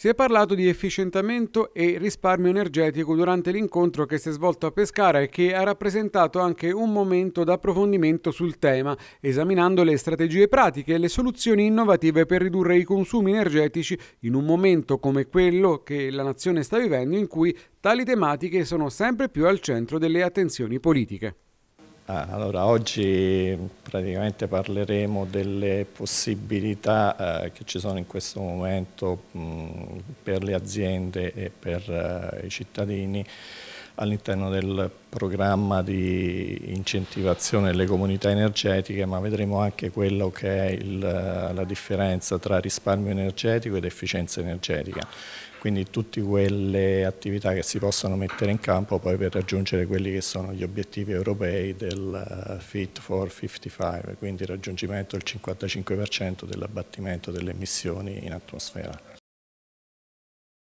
Si è parlato di efficientamento e risparmio energetico durante l'incontro che si è svolto a Pescara e che ha rappresentato anche un momento d'approfondimento sul tema, esaminando le strategie pratiche e le soluzioni innovative per ridurre i consumi energetici in un momento come quello che la nazione sta vivendo in cui tali tematiche sono sempre più al centro delle attenzioni politiche. Ah, allora, oggi praticamente parleremo delle possibilità eh, che ci sono in questo momento mh, mm, per le aziende e per eh, i cittadini all'interno del programma di incentivazione delle comunità energetiche, ma vedremo anche quello che è il, eh, la differenza tra risparmio energetico ed efficienza energetica. Quindi tutte quelle attività che si possono mettere in campo poi per raggiungere quelli che sono gli obiettivi europei del eh, Fit for 55, quindi il raggiungimento del 55% dell'abbattimento delle emissioni in atmosfera.